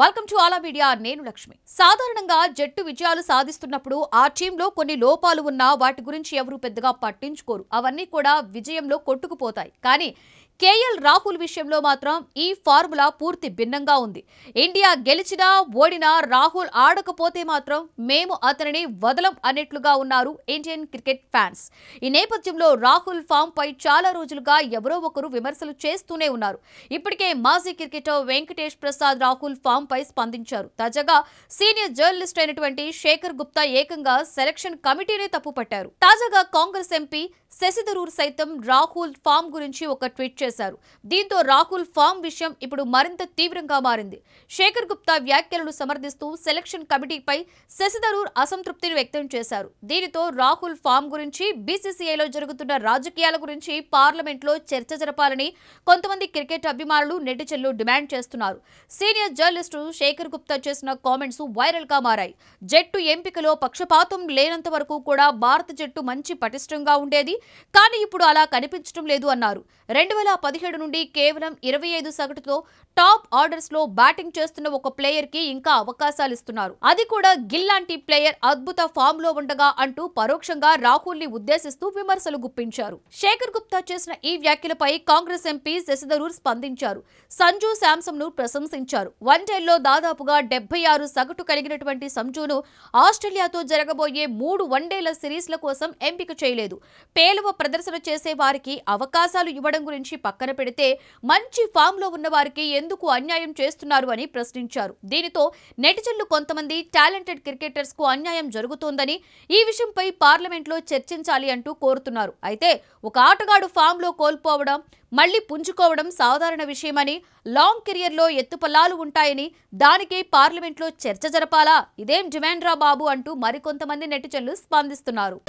welcome to ఆలా media నేను లక్ష్మి సాధారణంగా జట్టు విజయాలు సాధిస్తున్నప్పుడు ఆ టీంలో కొన్ని లోపాలు ఉన్నా వాటి గురించి ఎవరు పెద్దగా పట్టించుకోరు అవన్నీ కూడా విజయంలో కొట్టుకుపోతాయి కానీ కేఎల్ రాహుల్ విషయంలో మాత్రం ఈ ఫార్ములా పూర్తి భిన్నంగా ఉంది ఇండియా గెలిచినా ఓడినా రాహుల్ ఆడకపోతే మాత్రం మేము అతనిని వదలం అన్నట్లుగా ఉన్నారు ఇండియన్ క్రికెట్ ఫ్యాన్స్ ఈ నేపథ్యంలో రాహుల్ ఫామ్ పై చాలా రోజులుగా ఎవరో ఒకరు విమర్శలు చేస్తూనే ఉన్నారు ఇప్పటికే మాజీ క్రికెటర్ వెంకటేష్ ప్రసాద్ రాహుల్ ఫామ్ పై స్పందించారు తాజాగా సీనియర్ జర్నలిస్ట్ అయినటువంటి శేఖర్ గుప్తా ఏకంగా సెలక్షన్ కమిటీనే తప్పుపట్టారు తాజాగా కాంగ్రెస్ ఎంపీ శశిధరూర్ సైతం రాహుల్ ఫామ్ గురించి ఒక ట్వీట్ చేశారు చేశారు దీంతో రాహుల్ ఫామ్ విషయం ఇప్పుడు మరింత తీవ్రంగా మారింది శేఖర్ గుప్తా వ్యాఖ్యలను సమర్థిస్తూ సెలక్షన్ కమిటీపై శశిధరూర్ అసంతృప్తిని వ్యక్తం చేశారు దీనితో రాహుల్ ఫామ్ గురించి బీసీసీఐలో జరుగుతున్న రాజకీయాల గురించి పార్లమెంట్లో చర్చ జరపాలని కొంతమంది క్రికెట్ అభిమానులు నెటిజన్లు డిమాండ్ చేస్తున్నారు సీనియర్ జర్నలిస్టు శేఖర్ గుప్తా చేసిన కామెంట్స్ వైరల్ గా మారాయి జట్టు ఎంపికలో పక్షపాతం లేనంత వరకు కూడా భారత జట్టు మంచి పటిష్టంగా ఉండేది కానీ ఇప్పుడు అలా కనిపించడం లేదు అన్నారు రెండు వేల పదిహేడు నుండి కేవలం ఇరవై ఐదు సగటుతో టాప్ ఆర్డర్స్ లో బ్యాటింగ్ చేస్తున్న ఒక ప్లేయర్ కి ఇంకా అవకాశాలు ఇస్తున్నారు అది కూడా గిల్ లాంటి ప్లేయర్ అద్భుత ఫామ్ లో ఉండగా అంటూ పరోక్షంగా రాహుల్ ని ఉద్దేశిస్తూ విమర్శలు గుప్పించారు శేఖర్ గుప్తా చేసిన ఈ వ్యాఖ్యలపై కాంగ్రెస్ ఎంపీ శశిధరూర్ స్పందించారు సంజు శాంసన్ ను ప్రశంసించారు వన్డేల్లో దాదాపుగా డెబ్బై ఆరు సగటు కలిగినటువంటి సంజును ఆస్ట్రేలియాతో జరగబోయే మూడు వన్డేల సిరీస్ల కోసం ఎంపిక చేయలేదు పేలవ ప్రదర్శన చేసే వారికి అవకాశాలు ఇవ్వడం గురించి పక్కన పెడితే మంచి ఫామ్లో ఉన్నవారికి ఎందుకు అన్యాయం చేస్తున్నారు అని ప్రశ్నించారు దీనితో నెటిజన్లు కొంతమంది టాలెంటెడ్ క్రికెటర్స్కు అన్యాయం జరుగుతోందని ఈ విషయంపై పార్లమెంట్లో చర్చించాలి అంటూ కోరుతున్నారు అయితే ఒక ఆటగాడు ఫామ్లో కోల్పోవడం మళ్లీ పుంజుకోవడం సాధారణ విషయమని లాంగ్ కెరియర్లో ఎత్తుపల్లాలు ఉంటాయని దానికే పార్లమెంట్లో చర్చ జరపాలా ఇదేం డిమాండ్ రా బాబు అంటూ మరికొంతమంది నెటిజన్లు స్పందిస్తున్నారు